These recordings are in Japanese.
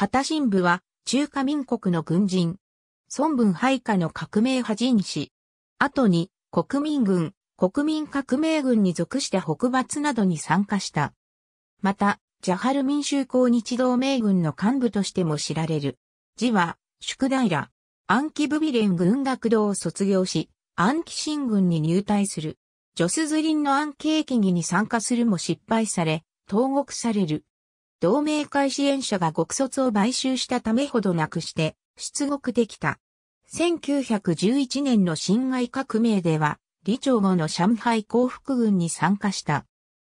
片新部は、中華民国の軍人。孫文配下の革命派人士。後に、国民軍、国民革命軍に属して北伐などに参加した。また、ジャハル民衆抗日同盟軍の幹部としても知られる。字は、宿題ら、暗記ブビレン軍学堂を卒業し、暗記新軍に入隊する。ジョスズリンの暗記駅義に参加するも失敗され、投獄される。同盟会支援者が極卒を買収したためほどなくして出国できた。1911年の辛亥革命では、李朝後の上海幸福軍に参加した。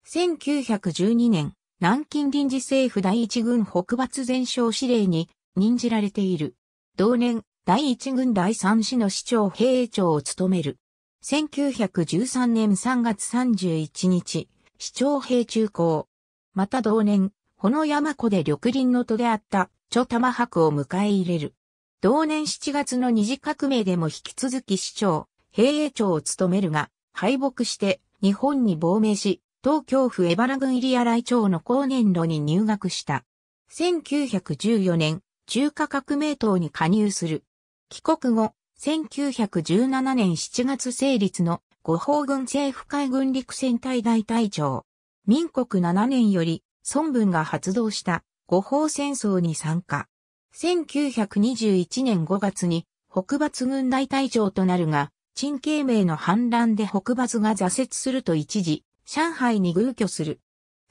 1912年、南京臨時政府第一軍北伐前哨司令に任じられている。同年、第一軍第三師の市長兵長を務める。1913年3月31日、市長兵中校。また同年、この山湖で緑林の戸であった、チ玉博を迎え入れる。同年7月の二次革命でも引き続き市長、兵衛長を務めるが、敗北して日本に亡命し、東京府江原郡入新井町の高年路に入学した。1914年、中華革命党に加入する。帰国後、1917年7月成立の五方軍政府海軍陸戦隊大隊長。民国7年より孫文が発動した五方戦争に参加。1921年5月に北伐軍大隊長となるが、陳慶明の反乱で北伐が挫折すると一時、上海に偶居する。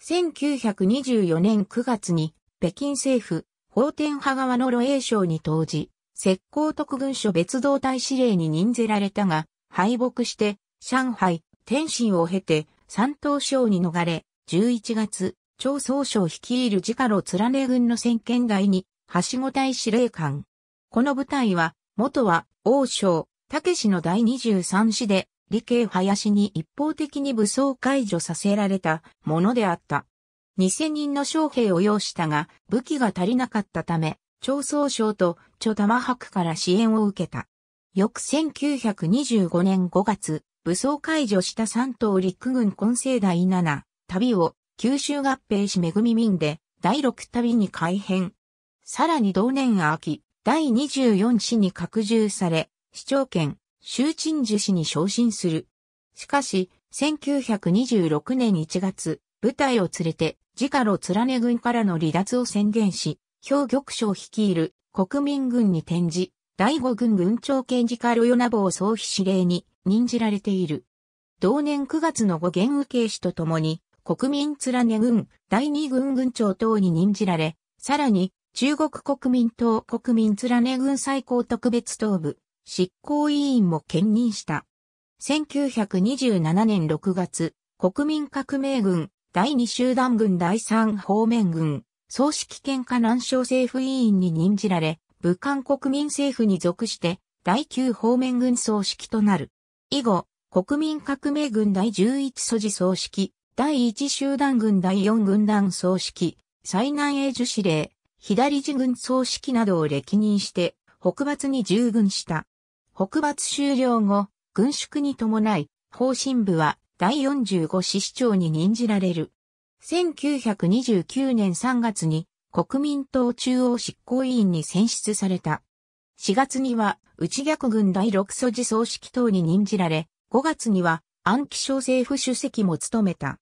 1924年9月に北京政府、法天派側の露営省に投じ、石膏特軍所別動隊司令に任ぜられたが、敗北して、上海、天津を経て、山東省に逃れ、11月、超総省率いる自家老連ね軍の先遣外に、はしご隊司令官。この部隊は、元は、王将、武士の第23師で、理系林に一方的に武装解除させられたものであった。2000人の将兵を要したが、武器が足りなかったため、張総省と著玉博から支援を受けた。翌1925年5月、武装解除した三島陸軍混成第7、旅を九州合併し恵み民で、第六旅に改編。さらに同年秋、第24市に拡充され、市長権、州鎮樹市に昇進する。しかし、1926年1月、部隊を連れて、自家路連ね軍からの離脱を宣言し、兵玉将率いる国民軍に転じ、第五軍軍長検事家ロヨナボ総費司令に任じられている。同年9月の五元受刑士と共に、国民連ね軍、第二軍軍長等に任じられ、さらに、中国国民党国民連ね軍最高特別党部、執行委員も兼任した。1927年6月、国民革命軍、第二集団軍第三方面軍、総指揮権下南省政府委員に任じられ、武漢国民政府に属して、第九方面軍総指揮となる。以後、国民革命軍第十一素地総指揮、第1集団軍第4軍団総指揮、最南英樹司令、左次軍総指揮などを歴任して、北伐に従軍した。北伐終了後、軍縮に伴い、方針部は第45師市長に任じられる。1929年3月に国民党中央執行委員に選出された。4月には内逆軍第6素地総指揮等に任じられ、5月には暗記省政府主席も務めた。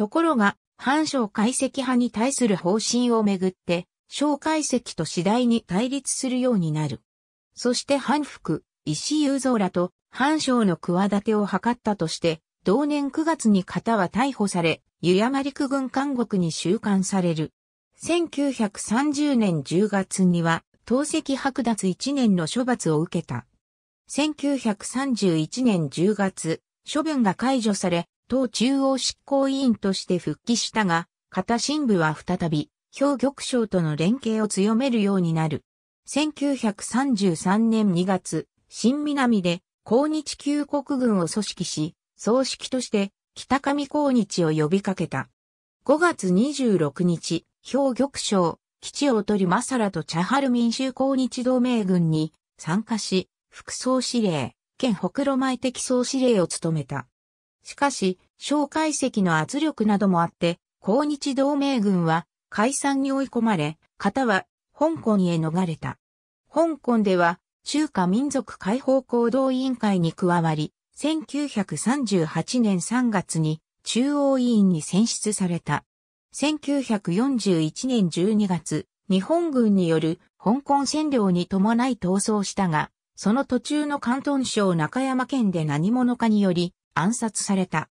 ところが、反省解析派に対する方針をめぐって、蒋解析と次第に対立するようになる。そして反復、石雄三らと反省の企てを図ったとして、同年9月に方は逮捕され、湯山陸軍監獄に収監される。1930年10月には、透石剥奪1年の処罰を受けた。1931年10月、処分が解除され、党中央執行委員として復帰したが、片新部は再び、兵玉省との連携を強めるようになる。1933年2月、新南で、抗日旧国軍を組織し、総指揮として、北上抗日を呼びかけた。5月26日、兵玉省、基地を取りマサラとチャハル民衆抗日同盟軍に参加し、副総司令、県北路前的総司令を務めた。しかし、小解石の圧力などもあって、抗日同盟軍は解散に追い込まれ、方は香港へ逃れた。香港では中華民族解放行動委員会に加わり、1938年3月に中央委員に選出された。1941年12月、日本軍による香港占領に伴い逃走したが、その途中の関東省中山県で何者かにより暗殺された。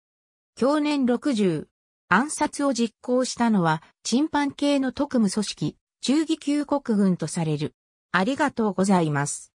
去年60。暗殺を実行したのは、チンパン系の特務組織、中義級国軍とされる。ありがとうございます。